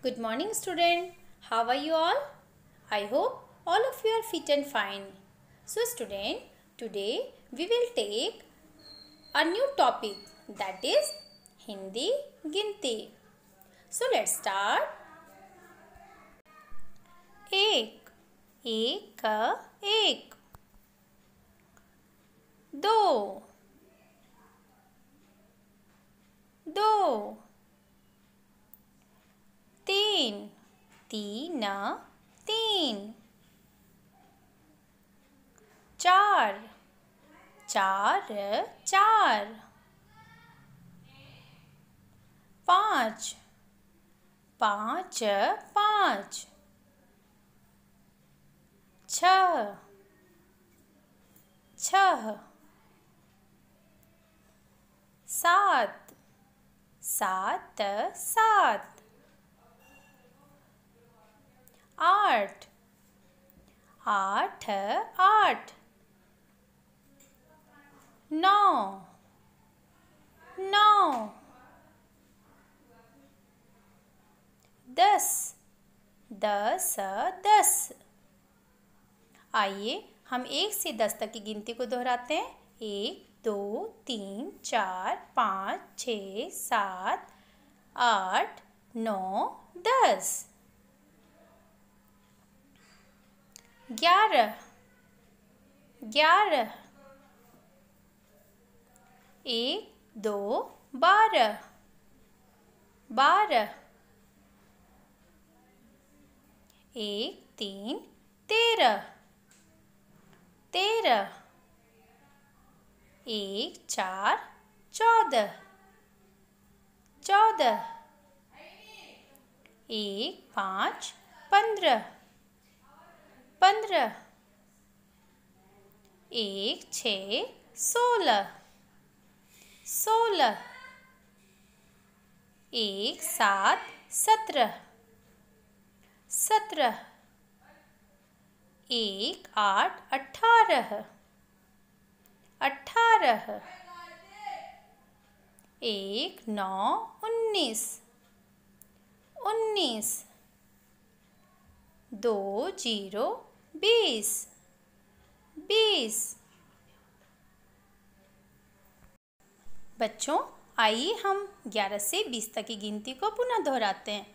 Good morning student. How are you all? I hope all of you are fit and fine. So student, today we will take a new topic that is Hindi Ginti. So let's start. Ek, एक ek. Do. तीन तीन तीन चार चार चार पाँच पाँच पाँच छ छ सात सात सात आठ आठ आठ नौ नौ दस दस दस आइए हम एक से दस तक की गिनती को दोहराते हैं एक दो तीन चार पाँच छ सात आठ नौ दस ग्यारह ग्यारह एक दो बारह बारह एक तीन तेरह तेरह एक चार चौदह चौदह एक पाँच पंद्रह पंद्रह एक छ सोलह सोलह एक सात सत्रह सत्रह एक आठ अठारह अठारह एक नौ उन्नीस उन्नीस दो जीरो बीस बीस बच्चों आइए हम ग्यारह से बीस तक की गिनती को पुनः दोहराते हैं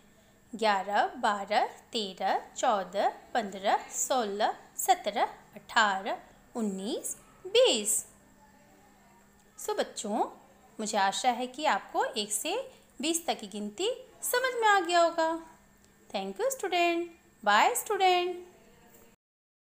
ग्यारह बारह तेरह चौदह पंद्रह सोलह सत्रह अठारह उन्नीस बीस सो बच्चों मुझे आशा है कि आपको एक से बीस तक की गिनती समझ में आ गया होगा thank you student by student